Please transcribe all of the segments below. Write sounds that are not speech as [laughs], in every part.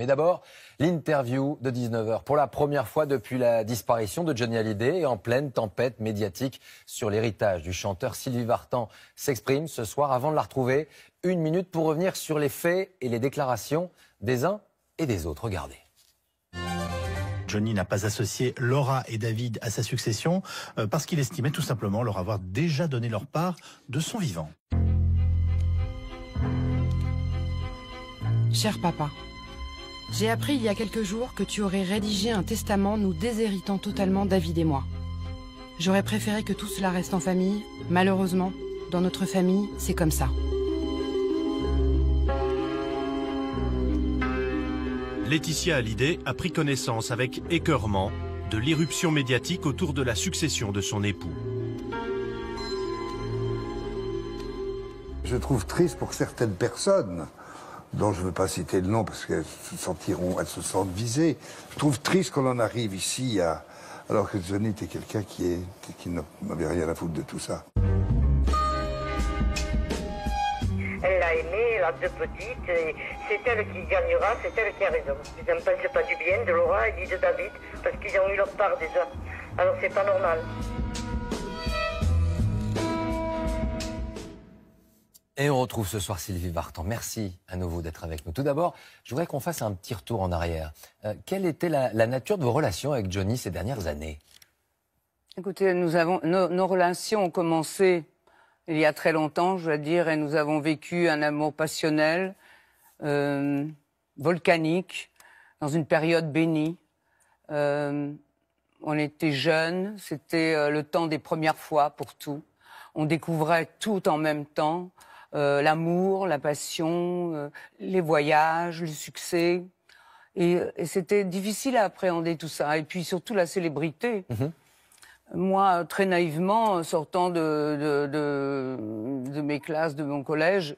Mais d'abord, l'interview de 19h pour la première fois depuis la disparition de Johnny Hallyday et en pleine tempête médiatique sur l'héritage du chanteur Sylvie Vartan s'exprime ce soir avant de la retrouver. Une minute pour revenir sur les faits et les déclarations des uns et des autres. Regardez. Johnny n'a pas associé Laura et David à sa succession euh, parce qu'il estimait tout simplement leur avoir déjà donné leur part de son vivant. Cher papa, j'ai appris il y a quelques jours que tu aurais rédigé un testament nous déshéritant totalement David et moi. J'aurais préféré que tout cela reste en famille. Malheureusement, dans notre famille, c'est comme ça. Laetitia Hallyday a pris connaissance avec écœurement de l'irruption médiatique autour de la succession de son époux. Je trouve triste pour certaines personnes dont je ne veux pas citer le nom parce qu'elles se sentiront, sentent visées. Je trouve triste qu'on en arrive ici à, alors que Johnny était quelqu'un qui, qui n'avait rien à foutre de tout ça. Elle l'a aimé, elle a deux petites, et c'est elle qui gagnera, c'est elle qui a raison. Je ne pense pas du bien de Laura et de David, parce qu'ils ont eu leur part déjà. Alors c'est pas normal. Et on retrouve ce soir Sylvie Vartan. Merci à nouveau d'être avec nous. Tout d'abord, je voudrais qu'on fasse un petit retour en arrière. Euh, quelle était la, nature de vos relations avec Johnny ces dernières années Écoutez, nous avons, nos, relations ont commencé il y a très longtemps, je dois dire, et nous avons vécu un amour passionnel, euh, volcanique, dans une période bénie. Euh, on était jeunes, c'était le temps des premières fois pour tout. On découvrait tout en même temps. Euh, l'amour, la passion, euh, les voyages, le succès. Et, et c'était difficile à appréhender tout ça. Et puis surtout la célébrité. Mhm. Moi, très naïvement, sortant de, de, de, de, mes classes, de mon collège,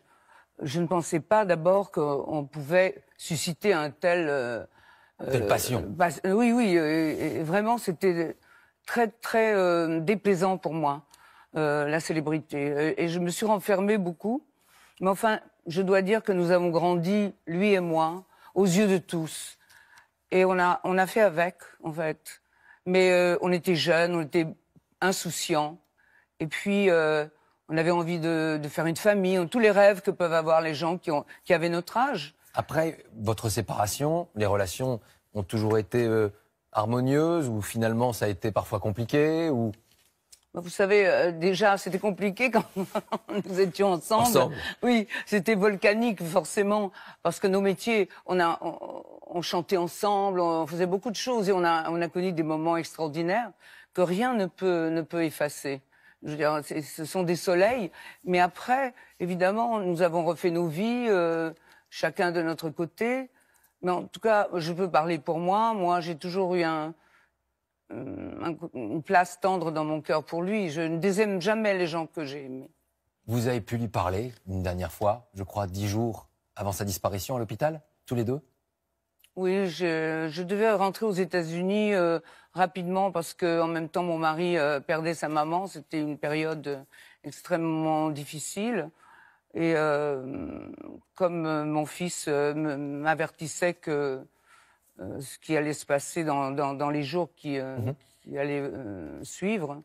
je ne pensais pas d'abord qu'on pouvait susciter un tel... Euh, Telle euh, passion. oui, oui. vraiment, c'était très, très déplaisant pour moi. Euh, la célébrité. Et je me suis renfermée beaucoup. Mais enfin, je dois dire que nous avons grandi, lui et moi, aux yeux de tous. Et on a, fait avec, en fait. Mais euh, on était jeunes, on était insouciants. Et puis, euh, on avait envie de, faire une famille, tous les rêves que peuvent avoir les gens qui, avaient notre âge. Après votre séparation, les relations ont toujours été harmonieuses ou finalement ça a été parfois compliqué ou bah, vous savez, euh, déjà, c'était compliqué quand [laughs] nous étions ensemble. Oui, c'était volcanique, forcément, parce que nos métiers, on a, on, on, chantait ensemble, on faisait beaucoup de choses et on a, on a connu des moments extraordinaires que rien ne peut, ne peut effacer. Je veux dire, ce sont des soleils, mais après, évidemment, nous avons refait nos vies, euh, chacun de notre côté. Mais en tout cas, je peux parler pour moi. Moi, j'ai toujours eu un, euh, une place tendre dans mon cœur pour lui. Je ne désaime jamais les gens que j'ai aimés. Vous avez pu lui parler une dernière fois, je crois, dix jours avant sa disparition à l'hôpital, tous les deux Oui, je, devais rentrer aux États-Unis euh, rapidement parce qu'en même temps, mon mari euh, perdait sa maman. C'était une période extrêmement difficile. Et comme mon fils m'avertissait que euh, ce qui allait se passer dans, les jours qui, euh, mhm. allaient euh, suivre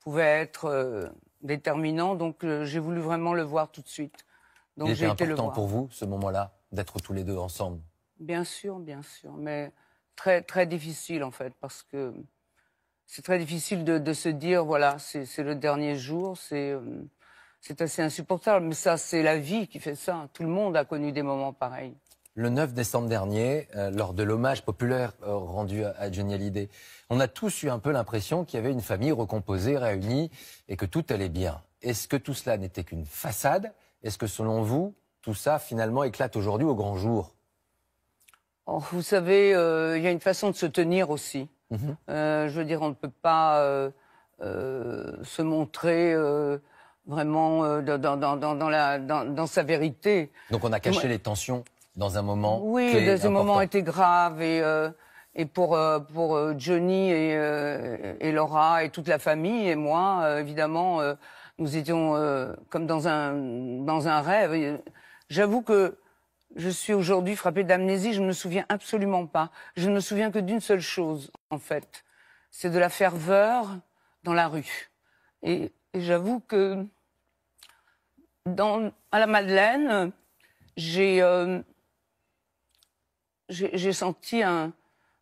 pouvait être déterminant. Donc j'ai voulu vraiment le voir tout de suite. Donc j'ai été le pour vous ce moment-là d'être tous les deux ensemble. Bien sûr, bien sûr, mais très très difficile en fait parce que c'est très difficile de, se dire voilà c'est le dernier jour c'est assez insupportable mais ça c'est la vie qui fait ça tout le monde a connu des moments pareils le 9 décembre dernier, euh, lors de l'hommage populaire euh, rendu à, à, Hallyday. On a tous eu un peu l'impression qu'il y avait une famille recomposée, réunie, et que tout allait bien. Est-ce que tout cela n'était qu'une façade Est-ce que, selon vous, tout ça, finalement, éclate aujourd'hui au grand jour oh, Vous savez, euh, il y a une façon de se tenir aussi. Mhm. je veux dire, on ne peut pas... se montrer vraiment dans, sa vérité. Donc on a caché les tensions dans un moment. Oui, dans ce moment était grave et. Euh, et pour, euh, pour euh, Johnny et, et, Laura et toute la famille et moi, évidemment, nous étions comme dans un, dans un rêve. J'avoue que je suis aujourd'hui frappée d'amnésie, je ne me souviens absolument pas. Je ne me souviens que d'une seule chose, en fait. C'est de la ferveur dans la rue. Et, j'avoue que dans, à la Madeleine, j'ai, j'ai senti un,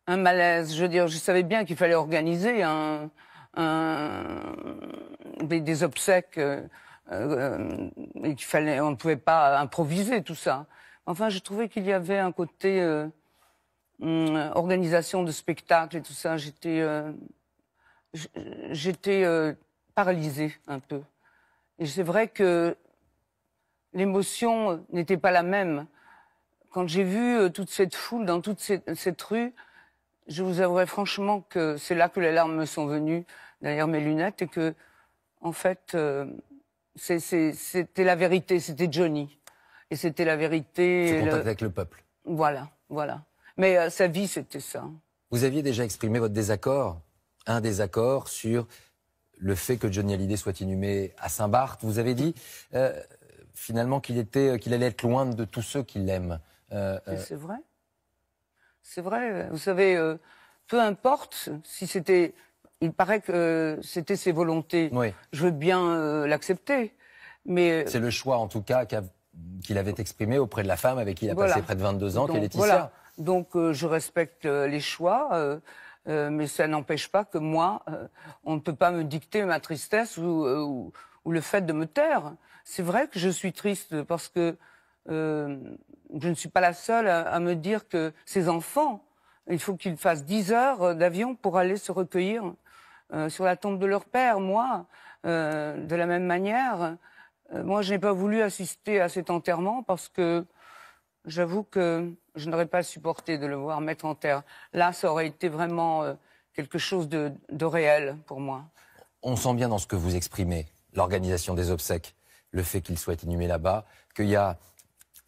un, malaise. Je veux dire, je savais bien qu'il fallait organiser un, un, des, obsèques euh, euh, et qu'il fallait, on ne pouvait pas improviser tout ça. Enfin, je trouvais qu'il y avait un côté euh, mm, organisation de spectacle et tout ça. J'étais, euh, j'étais paralysée un peu. Et c'est vrai que l'émotion n'était pas la même quand j'ai vu euh, toute cette foule dans toute cette, rue, je vous avouerai franchement que c'est là que les larmes me sont venues derrière mes lunettes et que, en fait, euh, c'était la vérité, c'était Johnny. Et c'était la vérité. C'est euh, contact avec le peuple. Voilà, voilà. Mais sa vie, c'était ça. Vous aviez déjà exprimé votre désaccord, un désaccord sur le fait que Johnny Hallyday soit inhumé à Saint-Barth. Vous avez dit finalement qu'il qu'il allait être loin de tous ceux qui l'aiment. Euh, euh, c'est vrai. C'est vrai. Euh, vous savez, peu importe si c'était. Il paraît que c'était ses volontés. Je veux bien l'accepter. Mais... C'est le choix, en tout cas, qu'il avait exprimé auprès de la femme avec qui il a passé près de 22 ans, qui est Laetitia. Voilà. Donc je respecte les choix, mais ça n'empêche pas que moi, on ne peut pas me dicter ma tristesse ou, ou, ou le fait de me taire. C'est vrai que je suis triste parce que euh, je ne suis pas la seule à, me dire que ces enfants, il faut qu'ils fassent 10 heures d'avion pour aller se recueillir euh, sur la tombe de leur père. Moi, euh, de la même manière, moi, je n'ai pas voulu assister à cet enterrement parce que j'avoue que je n'aurais pas supporté de le voir mettre en terre. Là, ça aurait été vraiment quelque chose de, de réel pour moi. On sent bien dans ce que vous exprimez l'organisation des obsèques, le fait qu'il soit inhumé là-bas, qu'il y a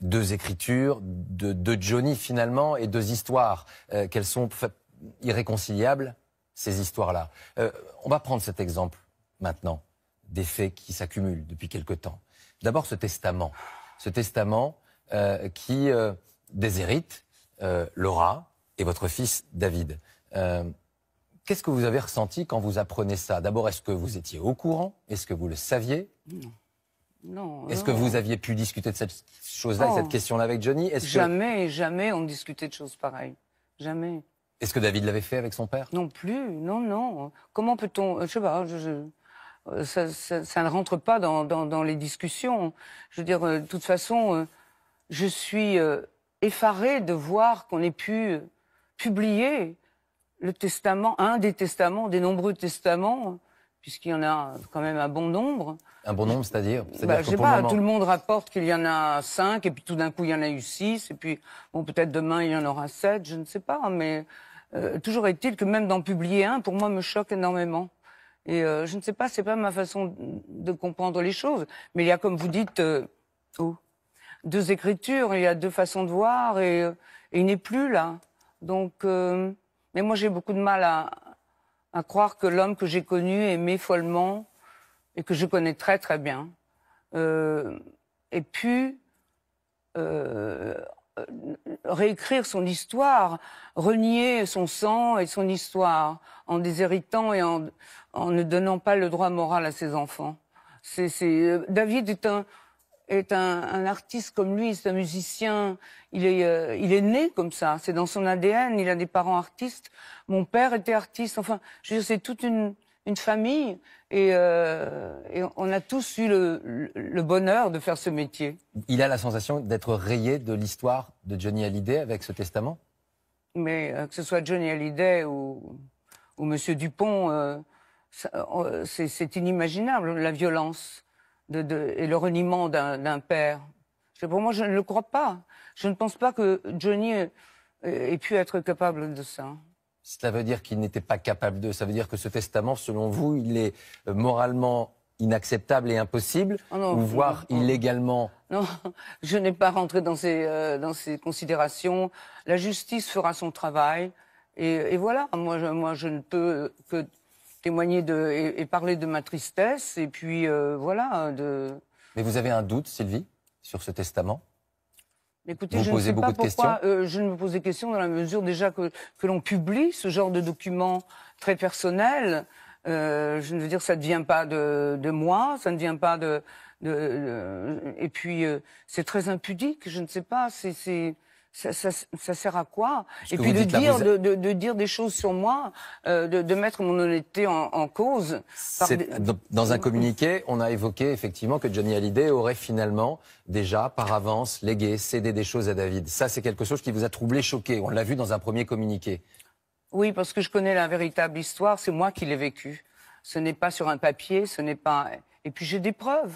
deux écritures, de, Johnny finalement, et deux histoires euh, qu'elles sont irréconciliables, ces histoires-là. Euh, on va prendre cet exemple maintenant des faits qui s'accumulent depuis quelque temps. D'abord ce testament, ce testament euh, qui déshérite Laura et votre fils David. Qu'est-ce que vous avez ressenti quand vous apprenez ça D'abord, est-ce que vous étiez au courant Est-ce que vous le saviez est-ce que vous aviez pu discuter de cette chose-là cette oh. question-là avec Johnny Jamais, jamais on discutait de choses pareilles. Jamais. Est-ce que David l'avait fait avec son père Non plus, non, non. Comment peut-on. Euh, je sais pas, euh, Ça, ne rentre pas dans, dans, les discussions. Je veux dire, euh, de toute façon, je suis effarée de voir qu'on ait pu publier le testament, un des testaments, des nombreux testaments puisqu'il y en a quand même un bon nombre. Un bon nombre, c'est-à-dire bah, Je sais pas, tout le monde rapporte qu'il y en a cinq, et puis tout d'un coup, il y en a eu six, et puis bon, peut-être demain, il y en aura sept, je ne sais pas, mais euh, toujours est-il que même d'en publier un, pour moi, me choque énormément. Et euh, je ne sais pas, c'est pas ma façon de comprendre les choses, mais il y a, comme vous dites, euh, oh, deux écritures, il y a deux façons de voir, et, euh, et il n'est plus là. Donc, euh, mais moi, j'ai beaucoup de mal à, à croire que l'homme que j'ai connu aimait follement et que je connais très très bien, euh, ait pu euh, réécrire son histoire, renier son sang et son histoire en déshéritant et en, en ne donnant pas le droit moral à ses enfants. C'est euh, David est un, est un, artiste comme lui, c'est un musicien. Il est, euh, il est né comme ça. C'est dans son ADN. Il a des parents artistes. Mon père était artiste. Enfin, je veux dire, c'est toute une, une famille. Et, euh, on a tous eu le, bonheur de faire ce métier. Il a la sensation d'être rayé de l'histoire de Johnny Hallyday avec ce testament Mais euh, que ce soit Johnny Hallyday ou, ou Monsieur Dupont, c'est inimaginable, la violence et le reniement d'un père. Pour moi, je ne le crois pas. Je ne pense pas que Johnny ait pu être capable de ça. Cela veut dire qu'il n'était pas capable de. Ça veut dire que ce testament, selon vous, il est euh, moralement inacceptable et impossible, oh ou voire illégalement Non, je n'ai pas rentré dans ces, euh, dans ces considérations. La justice fera son travail. Et, voilà, moi moi je ne peux que témoigner de, et, parler de ma tristesse. Et puis, euh, voilà. De... Mais vous avez un doute, Sylvie, sur ce testament Écoutez, je ne sais pas pourquoi, euh, je ne me pose des questions dans la mesure déjà que, que l'on publie ce genre de document très personnel Euh, je veux dire, ça ne vient pas de, de, moi, ça ne vient pas de. de, et puis, euh, c'est très impudique, je ne sais pas. C'est ça, sert à quoi Et puis de dire, des choses sur moi, euh, de, mettre mon honnêteté en, cause. Dans un communiqué, on a évoqué effectivement que Johnny Hallyday aurait finalement déjà, par avance, légué, cédé des choses à David. Ça, c'est quelque chose qui vous a troublé, choqué. On l'a vu dans un premier communiqué. Oui, parce que je connais la véritable histoire. C'est moi qui l'ai vécu. Ce n'est pas sur un papier, ce n'est pas. Et puis j'ai des preuves.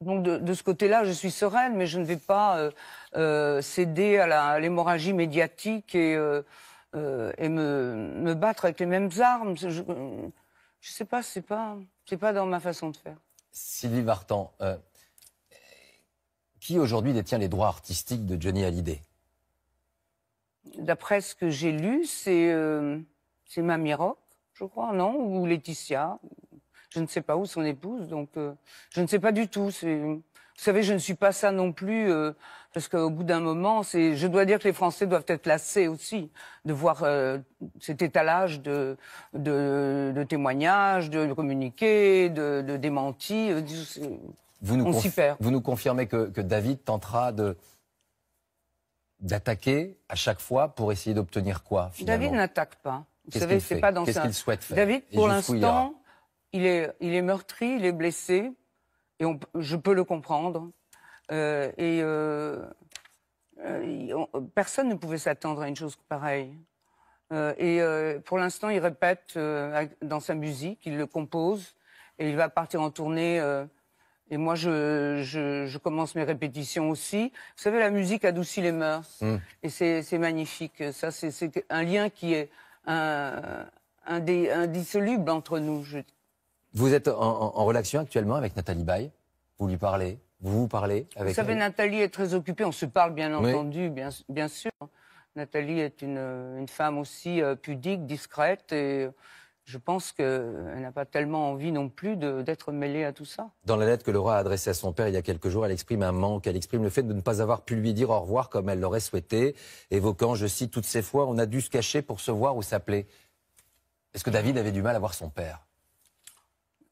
Donc de, ce côté-là, je suis sereine, mais je ne vais pas euh, euh, céder à l'hémorragie médiatique et, euh, et me, battre avec les mêmes armes. Je ne sais pas, c'est pas, c'est pas dans ma façon de faire. Sylvie Vartan, qui aujourd'hui détient les droits artistiques de Johnny Hallyday D'après ce que j'ai lu, c'est c'est Mamie Rock, je crois, non Ou Laetitia je ne sais pas où son épouse, donc euh, je ne sais pas du tout. Vous savez, je ne suis pas ça non plus, euh, parce qu'au bout d'un moment, c'est, je dois dire que les Français doivent être lassés aussi de voir euh, cet étalage de, de, de, témoignages, de communiqués, de, de démentis. Vous nous, on s'y perd. vous nous confirmez que, que David tentera de d'attaquer à chaque fois pour essayer d'obtenir quoi finalement David n'attaque pas. Vous savez, c'est pas dans Qu'est-ce qu'il souhaite faire David, pour l'instant, il est, il est meurtri, il est blessé, et je peux le comprendre. Euh, et euh, euh, personne ne pouvait s'attendre à une chose pareille. et pour l'instant, il répète dans sa musique, il le compose, et il va partir en tournée. et moi, je, commence mes répétitions aussi. Vous savez, la musique adoucit les mœurs, mm. et c'est magnifique. Ça, c'est un lien qui est un, indissoluble entre nous, je, vous êtes en, relation actuellement avec Nathalie Baye. Vous lui parlez Vous vous parlez avec Vous savez, Nathalie est très occupée. On se parle, bien entendu, bien, sûr. Nathalie est une, femme aussi euh, pudique, discrète et je pense qu'elle n'a pas tellement envie non plus d'être mêlée à tout ça. Dans la lettre que le roi a adressée à son père il y a quelques jours, elle exprime un manque, elle exprime le fait de ne pas avoir pu lui dire au revoir comme elle l'aurait souhaité, évoquant, je cite, toutes ces fois, on a dû se cacher pour se voir ou s'appeler. Est-ce que David avait du mal à voir son père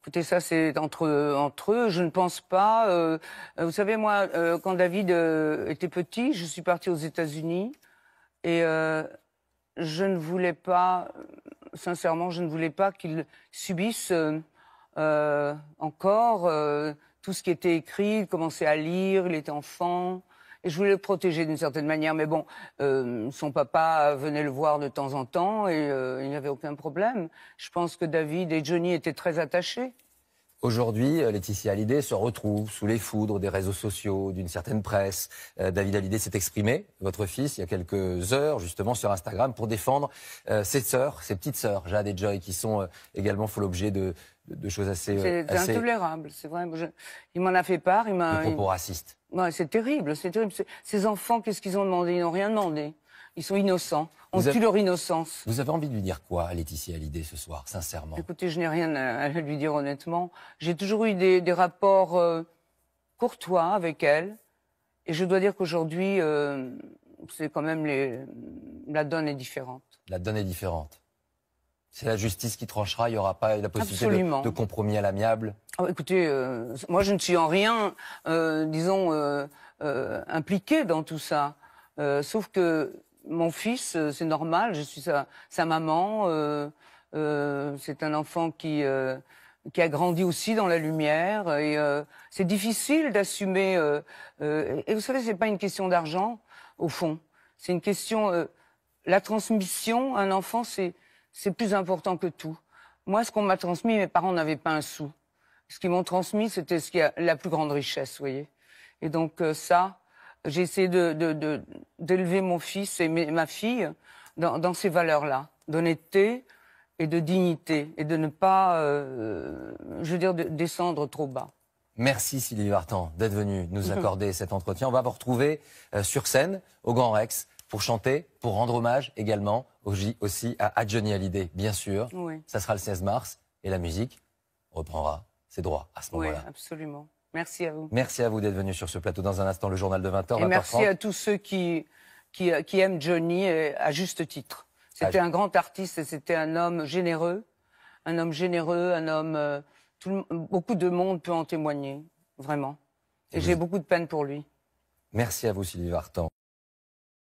Écoutez, ça c'est entre eux. Je ne pense pas. Euh, vous savez, moi, euh, quand David euh, était petit, je suis partie aux États-Unis et je ne voulais pas, sincèrement, je ne voulais pas qu'il subisse encore tout ce qui était écrit. Il commençait à lire, il était enfant je voulais le protéger d'une certaine manière. Mais bon, euh, son papa venait le voir de temps en temps et euh, il n'y avait aucun problème. Je pense que David et Johnny étaient très attachés. Aujourd'hui, euh, Laetitia Hallyday se retrouve sous les foudres des réseaux sociaux, d'une certaine presse. Euh, David Hallyday s'est exprimé, votre fils, il y a quelques heures, justement sur Instagram, pour défendre euh, ses sœurs, ses petites sœurs, Jade et Joy, qui sont également font l'objet de, choses assez... C'est intolérable, c'est vrai. Il m'en a fait part. Il m'a, propos racistes. Ouais, c'est terrible, c'est terrible. Ces enfants, qu'est-ce qu'ils ont demandé Ils n'ont rien demandé. Ils sont innocents on tue leur innocence. Vous avez envie de lui dire quoi, Laetitia Hallyday, ce soir, sincèrement Écoutez, je n'ai rien à, lui dire honnêtement. J'ai toujours eu des, rapports euh, courtois avec elle. Et je dois dire qu'aujourd'hui, euh, c'est quand même la donne est différente. La donne est différente. C'est la justice qui tranchera, il n'y aura pas la possibilité de, compromis à l'amiable. Oh, écoutez, euh, moi je ne suis en rien, disons, impliquée dans tout ça. sauf que mon fils, euh, c'est normal, je suis sa, maman. Euh, euh, c'est un enfant qui, qui a grandi aussi dans la lumière. Et c'est difficile d'assumer. et vous savez, ce n'est pas une question d'argent, au fond. C'est une question. la transmission, un enfant, c'est, plus important que tout. Moi, ce qu'on m'a transmis, mes parents n'avaient pas un sou. Ce qu'ils m'ont transmis, c'était ce qui a la plus grande richesse, vous voyez. Et donc, ça, j'ai essayé d'élever mon fils et ma fille dans, ces valeurs-là, d'honnêteté et de dignité, et de ne pas, euh, je veux dire, de descendre trop bas. Merci Sylvie Vartan d'être venue nous mhm. accorder cet entretien. On va vous retrouver euh, sur scène au Grand Rex pour chanter, pour rendre hommage également aussi à, à, Johnny Hallyday, bien sûr. Ça sera le 16 mars et la musique reprendra ses droits à ce moment-là. Oui, absolument. Merci à vous. Merci à vous d'être venu sur ce plateau. Dans un instant, le journal de 20h. Et merci à tous ceux qui, qui, aiment Johnny euh, à juste titre. C'était ah, un grand artiste et c'était un homme généreux. Un homme généreux, un homme. Euh, beaucoup de monde peut en témoigner, vraiment. Et, j'ai beaucoup de peine pour lui. Merci à vous, Sylvie Vartan.